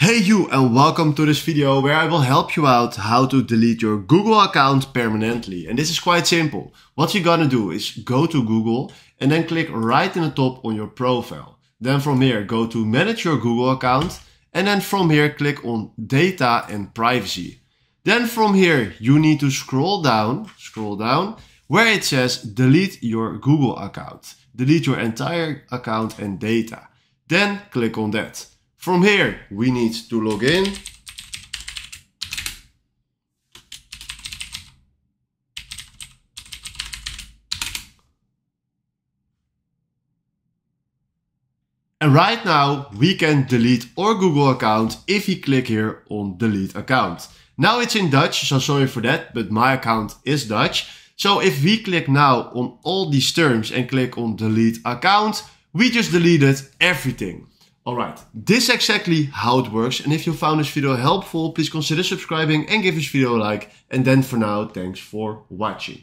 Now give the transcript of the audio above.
Hey you and welcome to this video where I will help you out how to delete your Google account permanently. And this is quite simple. What you're gonna do is go to Google and then click right in the top on your profile. Then from here go to manage your Google account and then from here click on data and privacy. Then from here you need to scroll down, scroll down where it says delete your Google account. Delete your entire account and data. Then click on that. From here, we need to log in. And right now, we can delete our Google account if we click here on delete account. Now it's in Dutch, so sorry for that, but my account is Dutch. So if we click now on all these terms and click on delete account, we just deleted everything. Alright, this exactly how it works and if you found this video helpful, please consider subscribing and give this video a like. And then for now, thanks for watching.